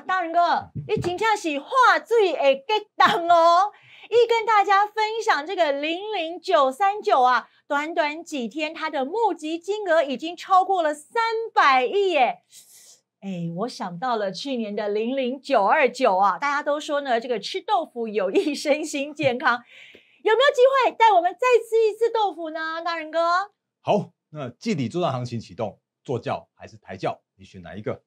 大人哥，你今天是化最的搭档哦！一跟大家分享这个零零九三九啊，短短几天，它的募集金额已经超过了三百亿耶！哎，我想到了去年的零零九二九啊，大家都说呢，这个吃豆腐有益身心健康，有没有机会带我们再吃一次豆腐呢？大人哥，好，那季底作战行情启动，坐轿还是抬轿，你选哪一个？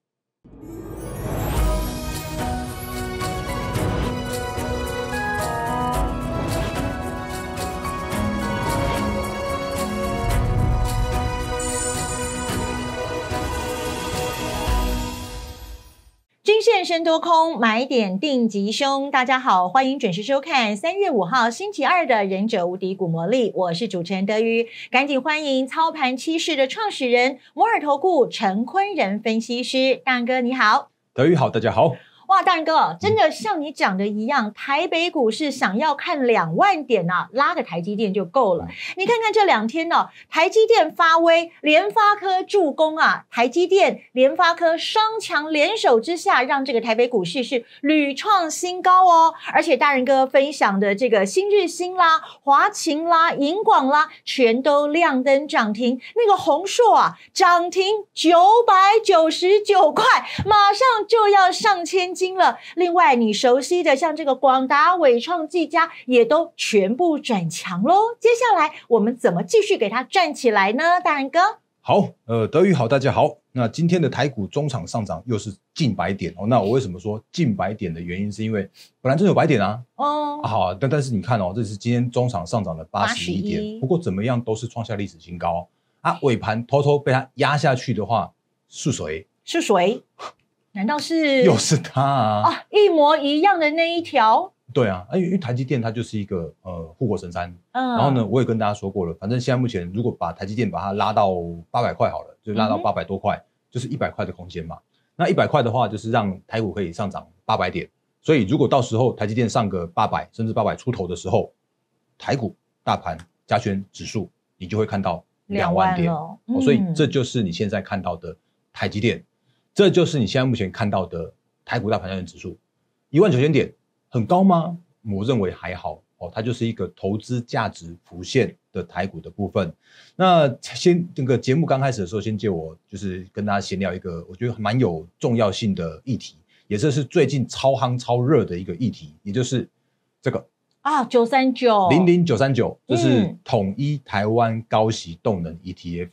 均线深多空，买点定吉凶。大家好，欢迎准时收看三月五号星期二的《忍者无敌股魔力》，我是主持人德瑜。赶紧欢迎操盘七式”的创始人摩尔投顾陈坤仁分析师大哥，你好，德瑜好，大家好。哇，大人哥，真的像你讲的一样，台北股市想要看两万点呐，拉个台积电就够了。你看看这两天呢，台积电发威，联发科助攻啊，台积电、联发科双强联手之下，让这个台北股市是屡创新高哦。而且大人哥分享的这个新日新啦、华勤啦、银广啦，全都亮灯涨停。那个宏硕啊，涨停九百九十九块，马上就要上千。新了！另外，你熟悉的像这个广达、伟创、技嘉也都全部转强喽。接下来我们怎么继续给它站起来呢？大仁哥，好，呃，德宇好，大家好。那今天的台股中场上涨又是近百点哦。那我为什么说近百点的原因，是因为本来就有白点啊。哦，好，但但是你看哦，这是今天中场上涨了八十一点，不过怎么样都是创下历史新高啊。尾盘偷偷被它压下去的话，是谁？是谁？难道是 又是它啊？一模一样的那一条。对啊，因为因为台积电它就是一个呃护国神山。嗯。然后呢，我也跟大家说过了，反正现在目前如果把台积电把它拉到八百块好了，就拉到八百多块，就是一百块的空间嘛。那一百块的话，就是让台股可以上涨八百点。所以如果到时候台积电上个八百甚至八百出头的时候，台股大盘加权指数你就会看到两万点哦。所以这就是你现在看到的台积电。这就是你现在目前看到的台股大上弹指数，一万九千点很高吗？我认为还好哦，它就是一个投资价值浮现的台股的部分。那先这个节目刚开始的时候，先借我就是跟大家闲聊一个我觉得蛮有重要性的议题，也就是最近超夯超热的一个议题，也就是这个啊九三九零零九三九这是统一台湾高息动能 ETF。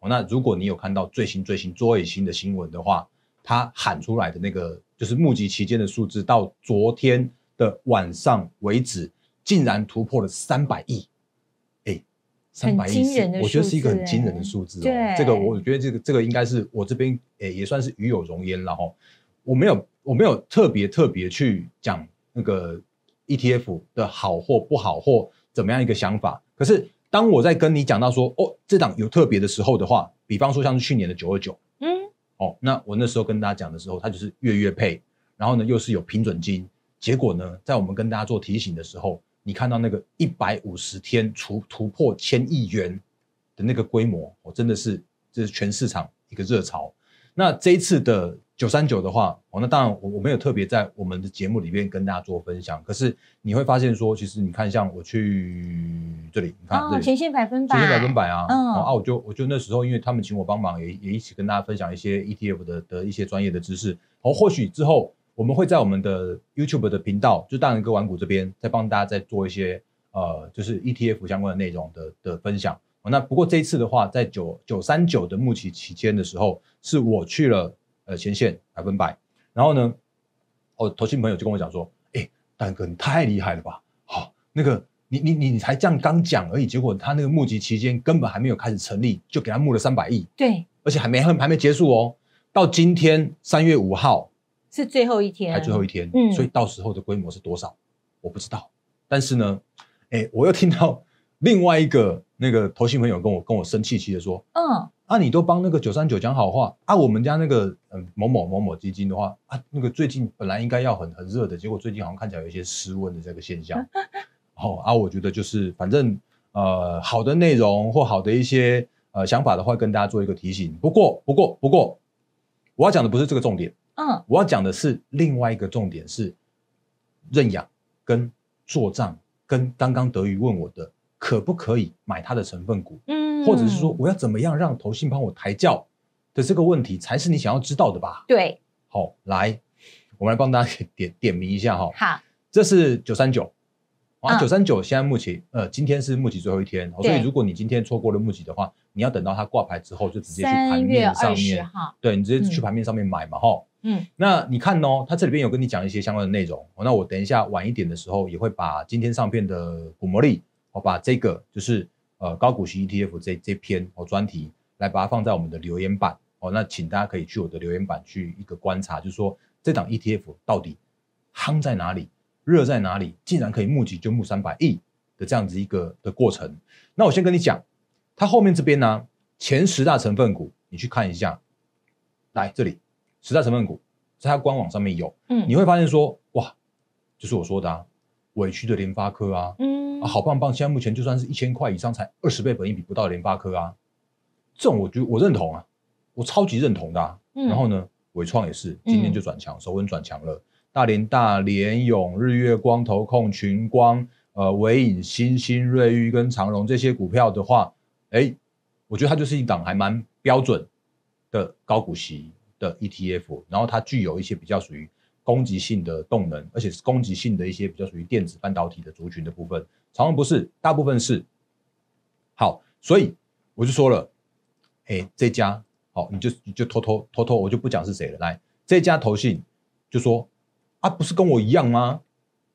哦，那如果你有看到最新最新最新新的新闻的话，他喊出来的那个就是募集期间的数字，到昨天的晚上为止，竟然突破了三百亿。哎，很惊人亿，我觉得是一个很惊人的数字哦。这个，我觉得这个这个应该是我这边诶也算是与有荣焉了哈。我没有我没有特别特别去讲那个 ETF 的好或不好或怎么样一个想法，可是。当我在跟你讲到说，哦，这档有特别的时候的话，比方说像是去年的九二九，嗯，哦，那我那时候跟大家讲的时候，它就是月月配，然后呢又是有平准金，结果呢，在我们跟大家做提醒的时候，你看到那个一百五十天突突破千亿元的那个规模，我真的是这是全市场一个热潮。那这一次的。九三九的话，哦，那当然，我我没有特别在我们的节目里面跟大家做分享。可是你会发现，说其实你看，像我去这里，你看这里全线百分百，前线百分百啊，嗯啊，我就我就那时候，因为他们请我帮忙，也也一起跟大家分享一些 ETF 的的一些专业的知识。哦，或许之后我们会在我们的 YouTube 的频道，就大仁哥玩股这边，再帮大家再做一些呃，就是 ETF 相关的内容的的分享。哦，那不过这一次的话，在九九三九的募集期间的时候，是我去了。呃，前线百分百，然后呢，哦，投信朋友就跟我讲说，哎，蛋哥你太厉害了吧，好，那个你你你你还这样刚讲而已，结果他那个募集期间根本还没有开始成立，就给他募了三百亿，对，而且还没还没结束哦，到今天三月五号是最后一天，还最后一天，嗯，所以到时候的规模是多少，我不知道，但是呢，哎，我又听到另外一个那个投信朋友跟我跟我生气气的说，嗯。啊，你都帮那个九三九讲好话啊？我们家那个嗯某某某某基金的话啊，那个最近本来应该要很很热的，结果最近好像看起来有一些失温的这个现象。哦啊，我觉得就是反正呃好的内容或好的一些呃想法的话，跟大家做一个提醒。不过不过不过，我要讲的不是这个重点，嗯，我要讲的是另外一个重点是认养跟做账跟刚刚德瑜问我的可不可以买他的成分股，嗯。或者是说我要怎么样让投信帮我抬轿的这个问题才是你想要知道的吧？对，好，来，我们来帮大家点点名一下哈。好，这是九三九啊，九三九现在募集，呃，今天是募集最后一天，所以如果你今天错过了募集的话，你要等到它挂牌之后就直接去盘面上面，对你直接去盘面上面买嘛哈。嗯，那你看哦，它这里边有跟你讲一些相关的内容，那我等一下晚一点的时候也会把今天上片的股魔力，我把这个就是。呃，高股息 ETF 这这篇哦专题，来把它放在我们的留言板哦。那请大家可以去我的留言板去一个观察，就是说这档 ETF 到底夯在哪里，热在哪里，竟然可以募集就募三百亿的这样子一个的过程。那我先跟你讲，它后面这边呢，前十大成分股你去看一下，来这里十大成分股在它官网上面有，嗯，你会发现说哇，就是我说的啊，委屈的联发科啊，嗯。啊，好棒棒！现在目前就算是一千块以上，才二十倍，本益比不到联发科啊，这种我觉得我认同啊，我超级认同的。然后呢，伟创也是，今年就转强，首稳转强了。大连、大连永、日月光、投控、群光、呃、伟影、新星瑞玉跟长荣这些股票的话，哎，我觉得它就是一档还蛮标准的高股息的 ETF，然后它具有一些比较属于攻击性的动能，而且是攻击性的一些比较属于电子半导体的族群的部分。常常不是，大部分是。好，所以我就说了，哎，这家好，你就你就偷偷偷偷，我就不讲是谁了。来，这家投信就说，啊，不是跟我一样吗？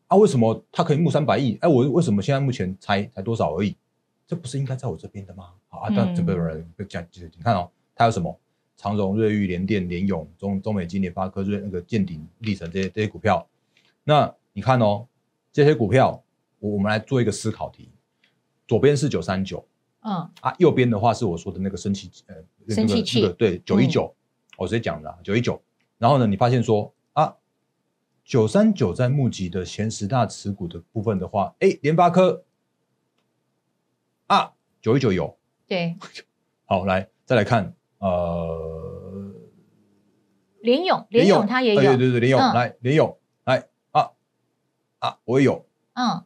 啊，为什么他可以募三百亿？哎，我为什么现在目前才才多少而已？这不是应该在我这边的吗？好啊，但边有人就讲，就你看哦，他有什么常荣、瑞玉、联电、联永、中中美金、联发科、瑞那个建鼎、历成这些这些股票。那你看哦，这些股票。我们来做一个思考题，左边是九三九，嗯啊，右边的话是我说的那个升气呃升气器，对九一九，我直接讲的九一九？然后呢，你发现说啊，九三九在募集的前十大持股的部分的话，哎，联发科啊，九一九有对，好来再来看呃，联勇，联勇他也有对对对联咏来联勇来啊啊我也有嗯。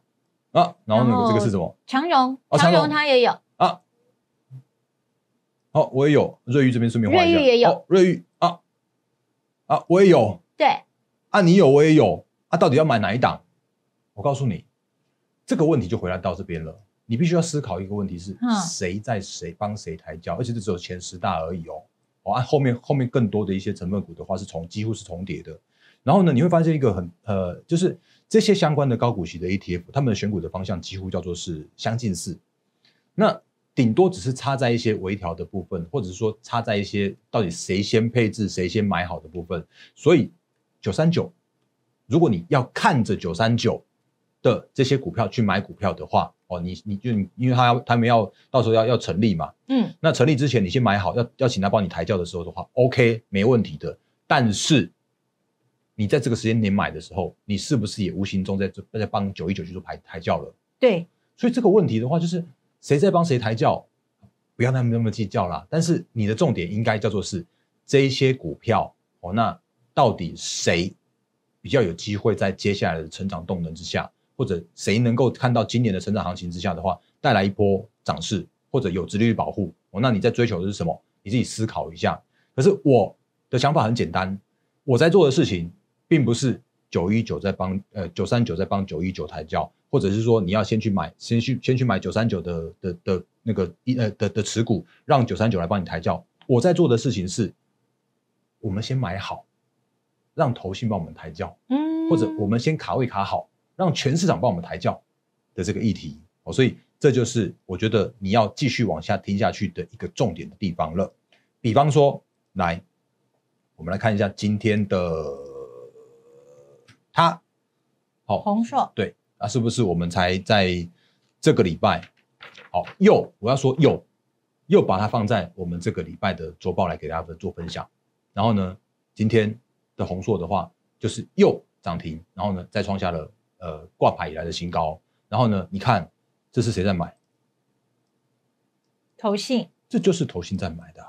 啊，然后呢，这个是什么？长融，长荣他也有啊。好，我也有。瑞玉这边顺便画一下，瑞玉也有。瑞玉啊啊，我也有。对，啊，你有，我也有。啊，到底要买哪一档？我告诉你，这个问题就回来到这边了。你必须要思考一个问题，是谁在谁帮谁抬轿？而且这只有前十大而已哦。我按后面后面更多的一些成分股的话是重，几乎是重叠的。然后呢，你会发现一个很呃，就是。这些相关的高股息的 e T F，他们的选股的方向几乎叫做是相近似，那顶多只是差在一些微调的部分，或者是说差在一些到底谁先配置谁先买好的部分。所以九三九，如果你要看着九三九的这些股票去买股票的话，哦，你你就因为他要他们要到时候要要成立嘛，嗯，那成立之前你先买好，要要请他帮你抬轿的时候的话，O K，没问题的，但是。你在这个时间点买的时候，你是不是也无形中在这在帮九一九去做抬抬轿了？对，所以这个问题的话，就是谁在帮谁抬轿，不要那么那么计较啦。但是你的重点应该叫做是这些股票哦，那到底谁比较有机会在接下来的成长动能之下，或者谁能够看到今年的成长行情之下的话，带来一波涨势，或者有直利率保护？哦，那你在追求的是什么？你自己思考一下。可是我的想法很简单，我在做的事情。并不是九一九在帮呃九三九在帮九一九抬轿，或者是说你要先去买先去先去买九三九的的的那个一呃的的持股，让九三九来帮你抬轿。我在做的事情是，我们先买好，让投信帮我们抬轿，嗯，或者我们先卡位卡好，让全市场帮我们抬轿的这个议题哦。所以这就是我觉得你要继续往下听下去的一个重点的地方了。比方说来，我们来看一下今天的。它，好，红硕，对，那是不是我们才在这个礼拜，好，又我要说又，又把它放在我们这个礼拜的周报来给大家做分享。然后呢，今天的红硕的话，就是又涨停，然后呢，再创下了呃挂牌以来的新高。然后呢，你看这是谁在买？投信，这就是投信在买的。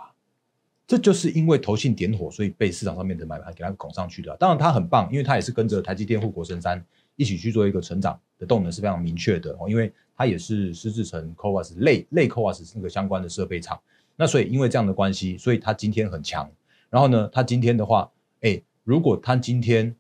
这就是因为投信点火，所以被市场上面的买盘给它拱上去的。当然它很棒，因为它也是跟着台积电、护国神山一起去做一个成长的动能是非常明确的哦。因为它也是施质成科瓦斯类类 v i s 那个相关的设备厂。那所以因为这样的关系，所以它今天很强。然后呢，它今天的话，哎，如果它今天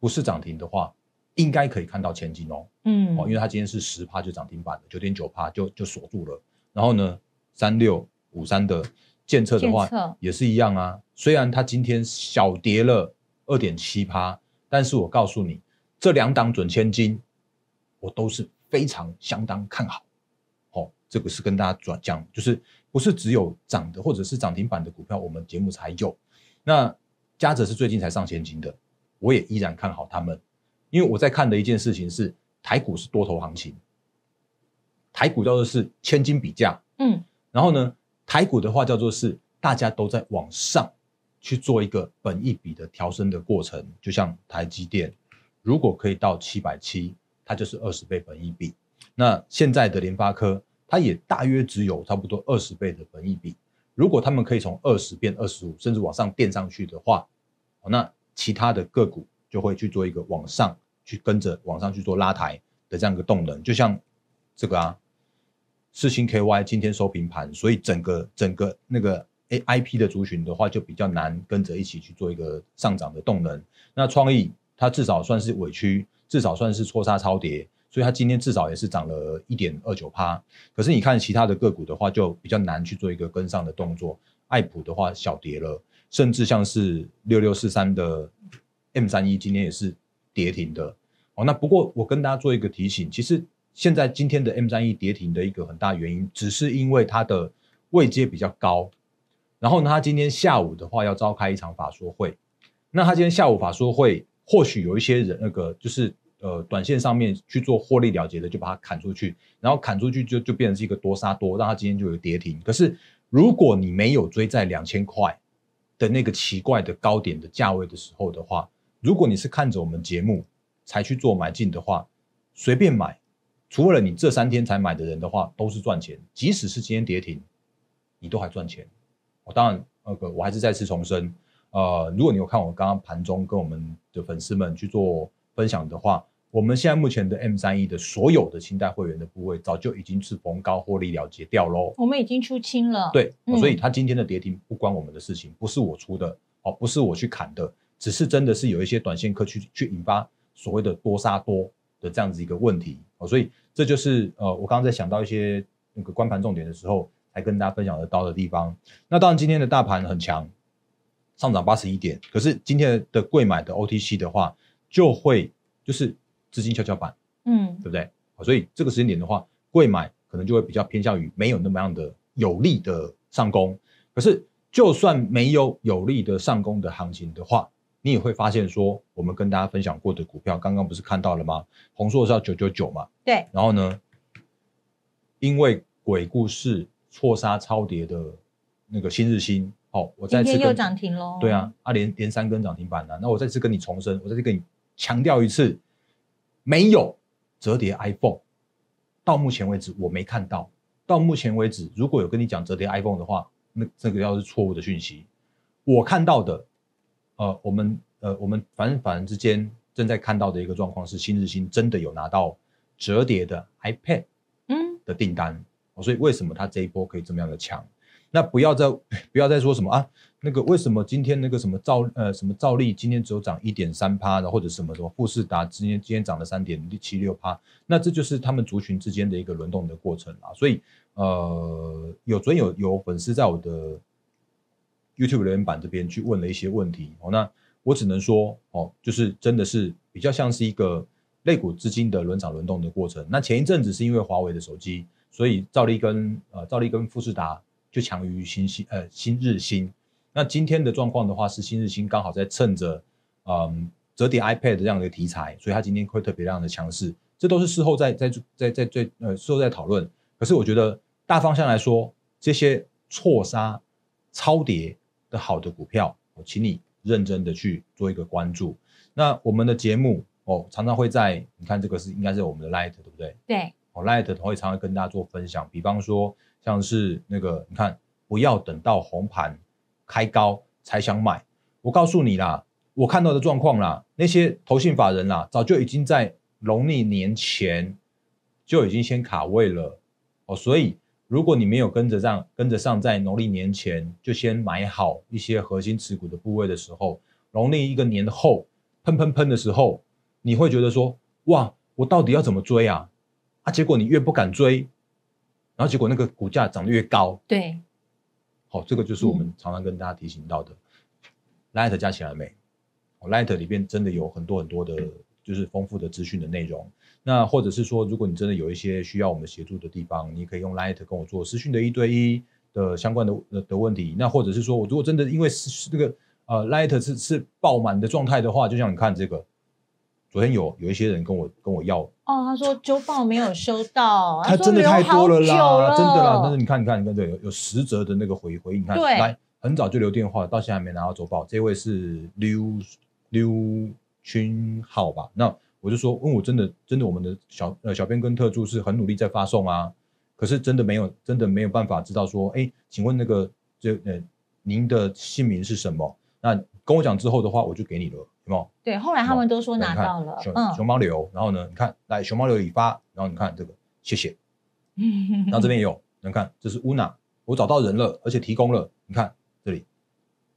不是涨停的话，应该可以看到前景哦。嗯，哦，因为它今天是十趴就涨停板了，九点九趴就就锁住了。然后呢，三六五三的。检测的话也是一样啊，虽然它今天小跌了二点七趴，但是我告诉你，这两档准千金，我都是非常相当看好。好，这个是跟大家转讲，就是不是只有涨的或者是涨停板的股票，我们节目才有。那嘉泽是最近才上千金的，我也依然看好他们，因为我在看的一件事情是台股是多头行情，台股叫做是千金比价，嗯，然后呢？台股的话叫做是，大家都在往上去做一个本一比的调升的过程，就像台积电，如果可以到七百七，它就是二十倍本一比。那现在的联发科，它也大约只有差不多二十倍的本一比。如果他们可以从二十变二十五，甚至往上垫上去的话，那其他的个股就会去做一个往上去跟着往上去做拉抬的这样一个动能，就像这个啊。四星 KY 今天收平盘，所以整个整个那个 AIP 的族群的话，就比较难跟着一起去做一个上涨的动能。那创意它至少算是委屈，至少算是错杀超跌，所以它今天至少也是涨了一点二九%。趴。可是你看其他的个股的话，就比较难去做一个跟上的动作。爱普的话小跌了，甚至像是六六四三的 M 三一今天也是跌停的。哦，那不过我跟大家做一个提醒，其实。现在今天的 M 三一跌停的一个很大原因，只是因为它的位阶比较高。然后呢，它今天下午的话要召开一场法说会。那它今天下午法说会，或许有一些人那个就是呃短线上面去做获利了结的，就把它砍出去，然后砍出去就就变成是一个多杀多，让它今天就有跌停。可是如果你没有追在两千块的那个奇怪的高点的价位的时候的话，如果你是看着我们节目才去做买进的话，随便买。除了你这三天才买的人的话，都是赚钱。即使是今天跌停，你都还赚钱。我当然那个我还是再次重申，呃，如果你有看我刚刚盘中跟我们的粉丝们去做分享的话，我们现在目前的 M 三 E 的所有的清代会员的部位，早就已经是逢高获利了结掉喽。我们已经出清了。对，所以它今天的跌停不关我们的事情，不是我出的哦，不是我去砍的，只是真的是有一些短线客去去引发所谓的多杀多的这样子一个问题哦，所以。这就是呃，我刚刚在想到一些那个关盘重点的时候，才跟大家分享得到的地方。那当然，今天的大盘很强，上涨八十一点。可是今天的贵买的 OTC 的话，就会就是资金跷跷板，嗯，对不对？所以这个时间点的话，贵买可能就会比较偏向于没有那么样的有力的上攻。可是，就算没有有力的上攻的行情的话，你也会发现，说我们跟大家分享过的股票，刚刚不是看到了吗？红硕是要九九九嘛？对。然后呢，因为鬼故事错杀超跌的那个新日新，好，我再次又涨停喽。对啊，啊连连三根涨停板了。那我再次跟你重申，我再次跟你强调一次，没有折叠 iPhone。到目前为止我没看到。到目前为止，如果有跟你讲折叠 iPhone 的话，那这个要是错误的讯息。我看到的。呃，我们呃，我们反反正之间正在看到的一个状况是，新日新真的有拿到折叠的 iPad，嗯的订单，所以为什么它这一波可以这么样的强？那不要再 不要再说什么啊，那个为什么今天那个什么赵呃什么赵丽今天只有涨一点三趴然后或者什么什么富士达今天今天涨了三点七六趴？那这就是他们族群之间的一个轮动的过程啊。所以呃，有准有有粉丝在我的。YouTube 留言板这边去问了一些问题，哦，那我只能说，哦，就是真的是比较像是一个类股资金的轮涨轮动的过程。那前一阵子是因为华为的手机，所以赵立根呃赵立根富士达就强于新新呃新日新。那今天的状况的话，是新日新刚好在趁着嗯折叠 iPad 这样的题材，所以它今天会特别这样的强势。这都是事后在在在在在呃事后在讨论。可是我觉得大方向来说，这些错杀超跌。好的股票，我请你认真的去做一个关注。那我们的节目哦，常常会在你看这个是应该是我们的 Light 对不对？对，哦 Light 会常常跟大家做分享，比方说像是那个你看，不要等到红盘开高才想买。我告诉你啦，我看到的状况啦，那些投信法人啦，早就已经在农历年前就已经先卡位了哦，所以。如果你没有跟着上，跟着上，在农历年前就先买好一些核心持股的部位的时候，农历一个年后喷喷喷的时候，你会觉得说哇，我到底要怎么追啊？啊，结果你越不敢追，然后结果那个股价涨得越高。对，好，这个就是我们常常跟大家提醒到的。Light 加起来没？Light 里边真的有很多很多的，就是丰富的资讯的内容。那或者是说，如果你真的有一些需要我们协助的地方，你可以用 Light 跟我做私讯的一对一的相关的的问题。那或者是说我如果真的因为是这个呃 Light 是是爆满的状态的话，就像你看这个，昨天有有一些人跟我跟我要哦，他说周报没有收到，他真的太多了啦，真的啦。但是你看，你看，你看，这有有十则的那个回回应，看来很早就留电话，到现在还没拿到周报。这位是刘刘群浩吧？那。我就说，问、我真的真的，我们的小呃小编跟特助是很努力在发送啊，可是真的没有真的没有办法知道说，哎，请问那个这呃您的姓名是什么？那跟我讲之后的话，我就给你了，有有？对，后来他们都说拿到了，嗯，熊猫流。然后呢，你看，来熊猫流已发。然后你看这个，谢谢。嗯，然后这边也有，你看，这是乌娜，我找到人了，而且提供了。你看这里，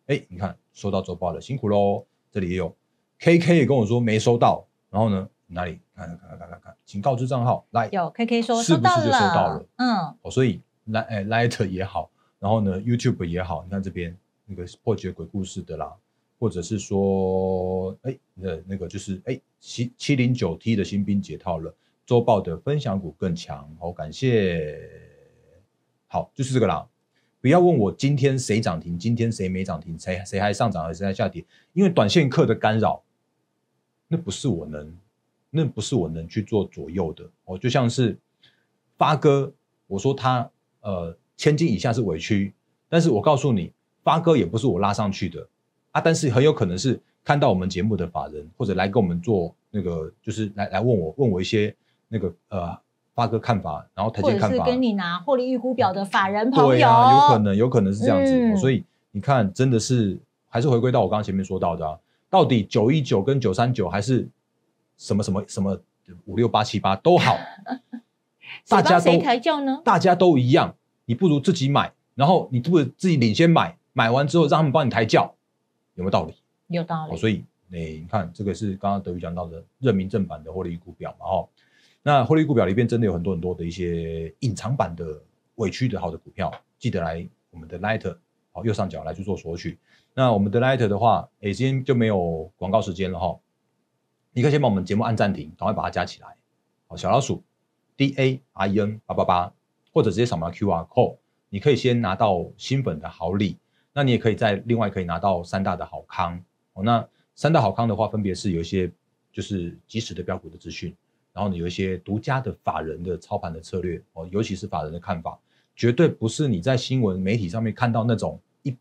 哎，你看收到周报了，辛苦喽。这里也有，K K 也跟我说没收到。然后呢？哪里？看、看、看、看、看，看，请告知账号。来，有 K K 说，是不是就收到了？嗯，哦，所以来，哎，Light 也好，然后呢，YouTube 也好，你看这边那个破解鬼故事的啦，或者是说，哎，那那个就是，哎，七七零九 T 的新兵解套了，周报的分享股更强。好，感谢。好，就是这个啦。不要问我今天谁涨停，今天谁没涨停，谁谁还上涨，谁还下跌，因为短线客的干扰。那不是我能，那不是我能去做左右的哦。就像是发哥，我说他呃，千金以下是委屈，但是我告诉你，发哥也不是我拉上去的啊。但是很有可能是看到我们节目的法人，或者来跟我们做那个，就是来来问我问我一些那个呃发哥看法，然后他这看法，是跟你拿获利预估表的法人朋友，对啊，有可能有可能是这样子。所以你看，真的是还是回归到我刚刚前面说到的啊。到底九一九跟九三九还是什么什么什么五六八七八都好，大家都抬轿呢，大家都一样。你不如自己买，然后你不如自己领先买，买完之后让他们帮你抬轿，有没有道理？有道理。所以你你看，这个是刚刚德宇讲到的任民正版的获利股表嘛？哦，那获利股表里边真的有很多很多的一些隐藏版的委屈的好的股票，记得来我们的 l i g h t e r 哦右上角来去做索取。那我们的 l i g h t 的话，诶今天就没有广告时间了哈。你可以先把我们节目按暂停，赶快把它加起来。哦，小老鼠，D A I N 八八八，或者直接扫描 Q R code，你可以先拿到新粉的好礼。那你也可以在另外可以拿到三大的好康。哦，那三大好康的话，分别是有一些就是即时的标股的资讯，然后呢有一些独家的法人的操盘的策略哦，尤其是法人的看法，绝对不是你在新闻媒体上面看到那种一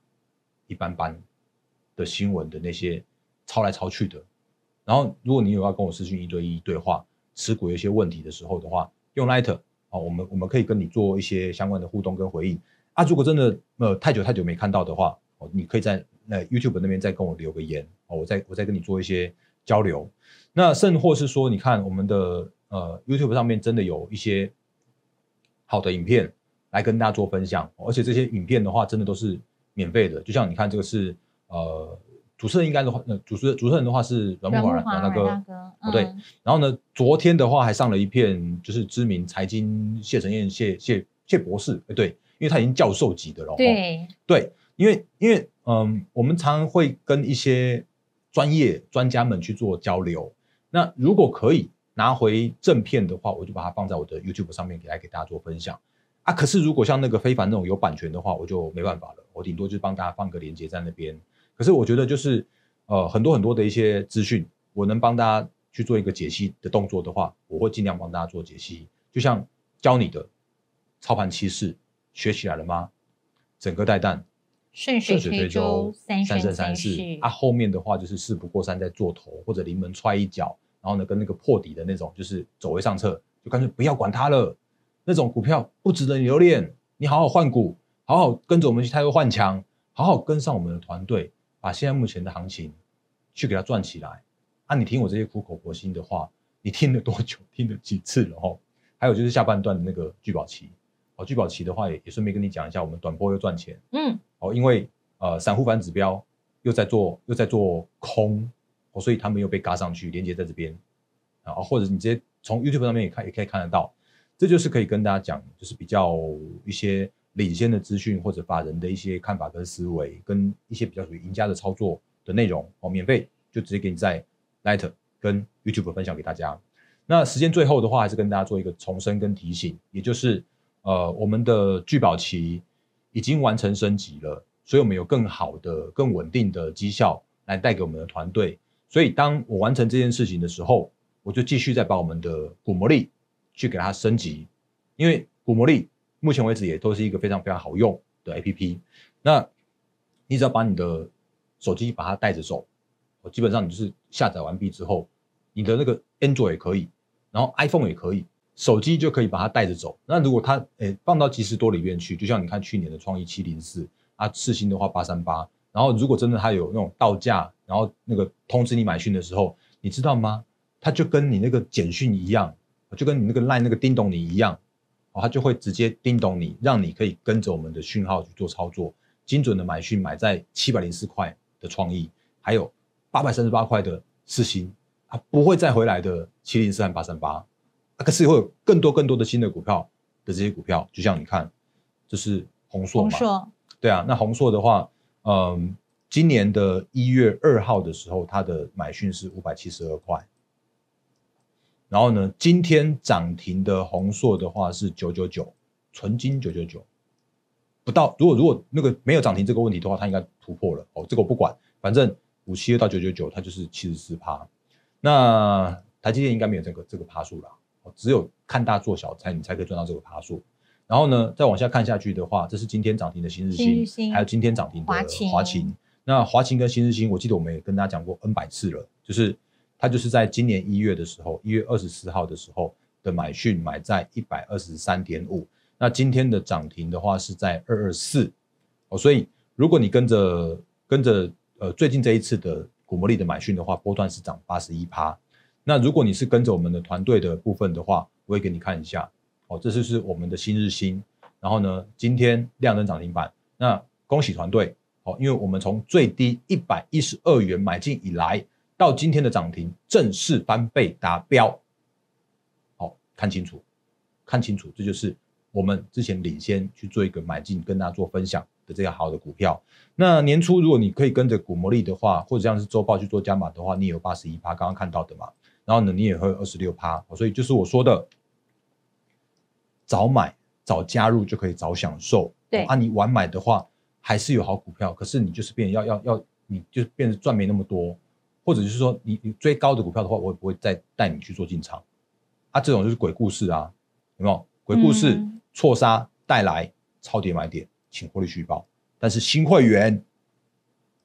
一般般。的新闻的那些抄来抄去的，然后如果你有要跟我私讯一对一对话，持股有一些问题的时候的话，用 Light 哦，我们我们可以跟你做一些相关的互动跟回应啊。如果真的呃太久太久没看到的话，哦，你可以在呃 YouTube 那边再跟我留个言哦，我再我再跟你做一些交流。那甚或是说，你看我们的呃 YouTube 上面真的有一些好的影片来跟大家做分享，而且这些影片的话，真的都是免费的。就像你看这个是。呃，主持人应该的话，那主持主持人的话是软木华那个，对。然后呢，昨天的话还上了一片，就是知名财经谢承燕谢谢谢博士，哎，对，因为他已经教授级的了。对，对，因为因为嗯，我们常常会跟一些专业专家们去做交流。那如果可以拿回正片的话，我就把它放在我的 YouTube 上面，给来给大家做分享啊。可是如果像那个非凡那种有版权的话，我就没办法了。我顶多就是帮大家放个链接在那边。可是我觉得就是，呃，很多很多的一些资讯，我能帮大家去做一个解析的动作的话，我会尽量帮大家做解析。就像教你的操盘趋势，学起来了吗？整个带弹顺水推舟三三三三啊，后面的话就是事不过三再做头，或者临门踹一脚，然后呢，跟那个破底的那种，就是走为上策，就干脆不要管它了，那种股票不值得留恋，你好好换股，好好跟着我们去泰多换强，好好跟上我们的团队。把现在目前的行情，去给它转起来啊！你听我这些苦口婆心的话，你听了多久？听了几次了？哈！还有就是下半段的那个聚宝期，哦，聚宝期的话也也顺便跟你讲一下，我们短波又赚钱，嗯，哦，因为呃，散户反指标又在做又在做空，哦，所以他们又被嘎上去连接在这边啊，或者你直接从 YouTube 上面也看也可以看得到，这就是可以跟大家讲，就是比较一些。领先的资讯或者法人的一些看法跟思维，跟一些比较属于赢家的操作的内容哦，免费就直接给你在 Letter 跟 YouTube 分享给大家。那时间最后的话，还是跟大家做一个重申跟提醒，也就是呃，我们的聚宝期已经完成升级了，所以我们有更好的、更稳定的绩效来带给我们的团队。所以当我完成这件事情的时候，我就继续再把我们的骨魔力去给它升级，因为骨魔力。目前为止也都是一个非常非常好用的 A P P，那，你只要把你的手机把它带着走，基本上你就是下载完毕之后，你的那个安卓也可以，然后 iPhone 也可以，手机就可以把它带着走。那如果它诶放到即时多里面去，就像你看去年的创意七零四，啊，次新的话八三八，然后如果真的它有那种到价，然后那个通知你买讯的时候，你知道吗？它就跟你那个简讯一样，就跟你那个 line 那个叮咚你一样。哦，它就会直接叮咚你，让你可以跟着我们的讯号去做操作，精准的买讯买在七百零四块的创意，还有八百三十八块的四星，它不会再回来的七零四和八三八。可是会有更多更多的新的股票的这些股票，就像你看，这是红硕嘛？对啊，那红硕的话，嗯，今年的一月二号的时候，它的买讯是五百七十二块。然后呢，今天涨停的红硕的话是九九九，纯金九九九，不到。如果如果那个没有涨停这个问题的话，它应该突破了。哦，这个我不管，反正五七二到九九九，它就是七十四趴。那台积电应该没有这个这个趴数了。只有看大做小才你才可以赚到这个趴数。然后呢，再往下看下去的话，这是今天涨停的新日新，还有今天涨停的华勤那华勤跟新日新，我记得我们也跟大家讲过 N 百次了，就是。它就是在今年一月的时候，一月二十四号的时候的买讯买在一百二十三点五，那今天的涨停的话是在二二四，哦，所以如果你跟着跟着呃最近这一次的古摩利的买讯的话，波段是涨八十一趴。那如果你是跟着我们的团队的部分的话，我会给你看一下，哦，这就是我们的新日新，然后呢，今天量能涨停板，那恭喜团队，哦，因为我们从最低一百一十二元买进以来。到今天的涨停正式翻倍达标，好看清楚，看清楚，这就是我们之前领先去做一个买进，跟大家做分享的这个好的股票。那年初如果你可以跟着股魔力的话，或者像是周报去做加码的话，你有八十一趴刚刚看到的嘛，然后呢你也会二十六趴，所以就是我说的早买早加入就可以早享受，对，啊，你晚买的话还是有好股票，可是你就是变要要要，你就变得赚没那么多。或者就是说，你你追高的股票的话，我也不会再带你去做进场。啊，这种就是鬼故事啊，有没有？鬼故事错杀带来超跌买点，请获利续报。但是新会员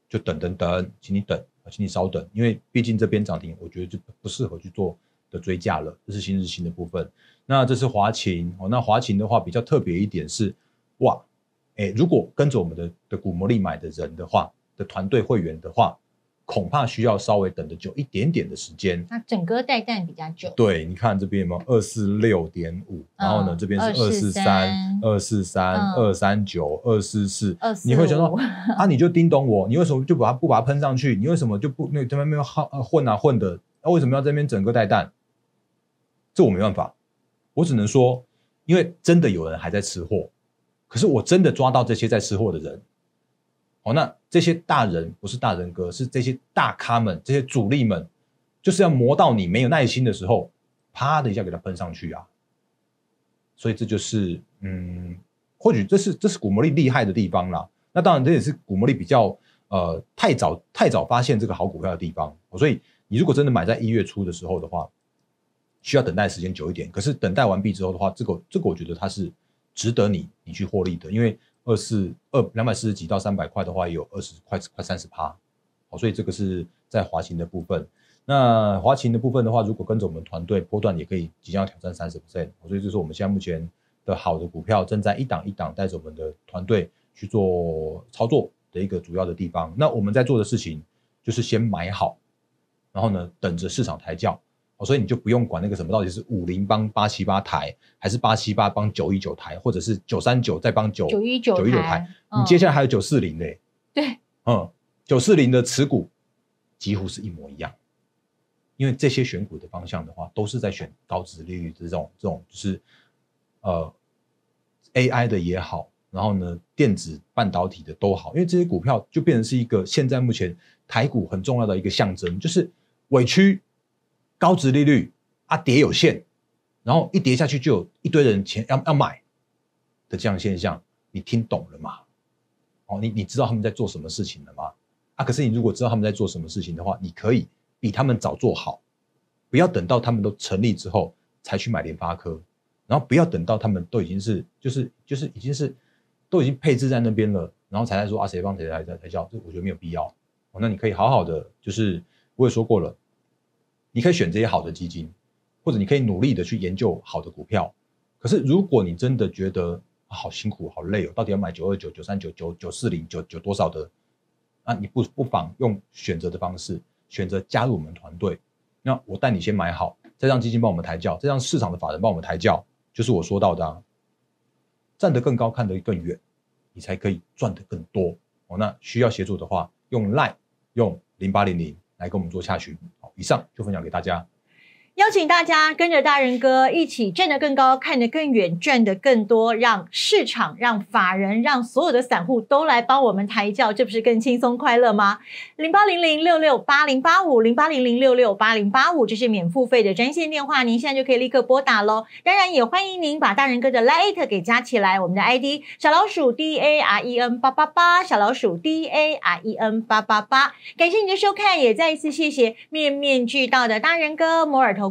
就等等等，请你等啊，请你稍等，因为毕竟这边涨停，我觉得就不适合去做的追价了，是新日新的部分。那这是华勤哦，那华勤的话比较特别一点是哇，哎，如果跟着我们的的股魔力买的人的话，的团队会员的话。恐怕需要稍微等的久一点点的时间，那整个带蛋比较久。对，你看这边有有二四六点五，然后呢，这边是二四三、二四三、二三九、二四四。你会想说，啊，你就叮咚我，你为什么就把它不把它喷上去？你为什么就不那这边没有好混啊混的？那为什么要这边整个带蛋？这我没办法，我只能说，因为真的有人还在吃货，可是我真的抓到这些在吃货的人。哦，那这些大人不是大人哥，是这些大咖们、这些主力们，就是要磨到你没有耐心的时候，啪的一下给他喷上去啊！所以这就是，嗯，或许这是这是股魔力厉害的地方啦。那当然这也是股魔力比较呃太早太早发现这个好股票的地方。所以你如果真的买在一月初的时候的话，需要等待时间久一点。可是等待完毕之后的话，这个这个我觉得它是值得你你去获利的，因为。二四二两百四十几到三百块的话，有二十块快三十趴，好，所以这个是在滑行的部分。那滑行的部分的话，如果跟着我们团队波段，也可以即将要挑战三十 percent。所以这是我们现在目前的好的股票，正在一档一档带着我们的团队去做操作的一个主要的地方。那我们在做的事情就是先买好，然后呢，等着市场抬轿。哦，所以你就不用管那个什么到底是五零帮八七八台，还是八七八帮九一九台，或者是九三九再帮九九一九九一九台，你接下来还有九四零的，对，嗯，九四零的持股几乎是一模一样，因为这些选股的方向的话，都是在选高值利率这种这种，就是呃 AI 的也好，然后呢电子半导体的都好，因为这些股票就变成是一个现在目前台股很重要的一个象征，就是委屈。高值利率啊，跌有限，然后一跌下去就有一堆人钱要要买的这样现象，你听懂了吗？哦，你你知道他们在做什么事情了吗？啊，可是你如果知道他们在做什么事情的话，你可以比他们早做好，不要等到他们都成立之后才去买联发科，然后不要等到他们都已经是就是就是已经是都已经配置在那边了，然后才在说啊谁帮谁来在来叫，这我觉得没有必要。哦，那你可以好好的，就是我也说过了。你可以选这些好的基金，或者你可以努力的去研究好的股票。可是如果你真的觉得好辛苦、好累哦，到底要买九二九、九三九、九九四零、九九多少的？那你不不妨用选择的方式，选择加入我们团队。那我带你先买好，再让基金帮我们抬轿，再让市场的法人帮我们抬轿，就是我说到的，啊，站得更高，看得更远，你才可以赚得更多哦。那需要协助的话，用 Line，用零八零零。来跟我们做下询，好，以上就分享给大家。邀请大家跟着大人哥一起站得更高，看得更远，赚得更多，让市场、让法人、让所有的散户都来帮我们抬轿，这不是更轻松快乐吗？零八零零六六八零八五，零八零零六六八零八五，这是免付费的专线电话，您现在就可以立刻拨打喽。当然，也欢迎您把大人哥的 Lite 给加起来，我们的 ID 小老鼠 D A R E N 八八八，小老鼠 D A R E N 八八八。感谢您的收看，也再一次谢谢面面俱到的大人哥摩尔头。